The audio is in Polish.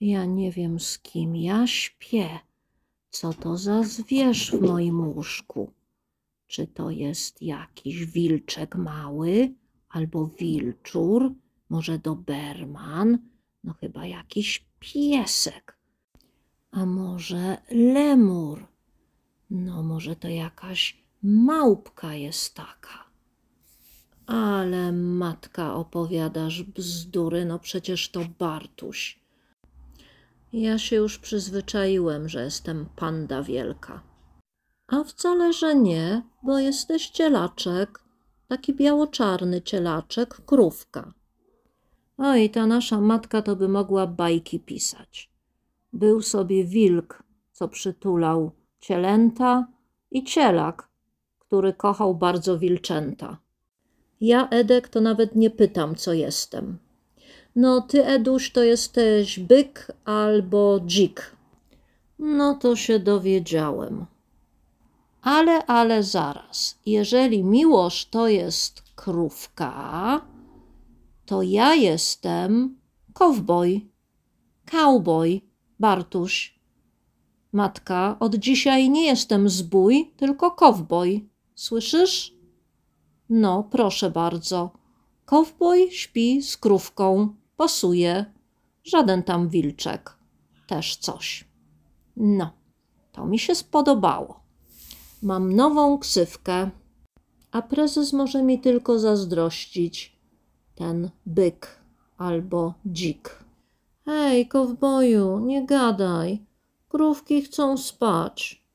Ja nie wiem z kim ja śpię. Co to za zwierz w moim łóżku? Czy to jest jakiś wilczek mały albo wilczur? Może doberman? No chyba jakiś piesek. A może lemur? No może to jakaś małpka jest taka. Ale matka opowiadasz bzdury, no przecież to Bartuś. Ja się już przyzwyczaiłem, że jestem panda wielka. A wcale, że nie, bo jesteś cielaczek, taki biało-czarny cielaczek, krówka. Oj, ta nasza matka to by mogła bajki pisać. Był sobie wilk, co przytulał cielęta i cielak, który kochał bardzo wilczęta. Ja, Edek, to nawet nie pytam, co jestem. No, ty, Eduś, to jesteś byk albo dzik. No to się dowiedziałem. Ale, ale zaraz. Jeżeli miłość to jest krówka, to ja jestem kowboj, cowboy, Bartuś. Matka, od dzisiaj nie jestem zbój, tylko kowboj. Słyszysz? No, proszę bardzo. Kowboj śpi z krówką. Pasuje. Żaden tam wilczek. Też coś. No, to mi się spodobało. Mam nową ksywkę, a prezes może mi tylko zazdrościć ten byk albo dzik. Hej, kowboju, nie gadaj. Krówki chcą spać.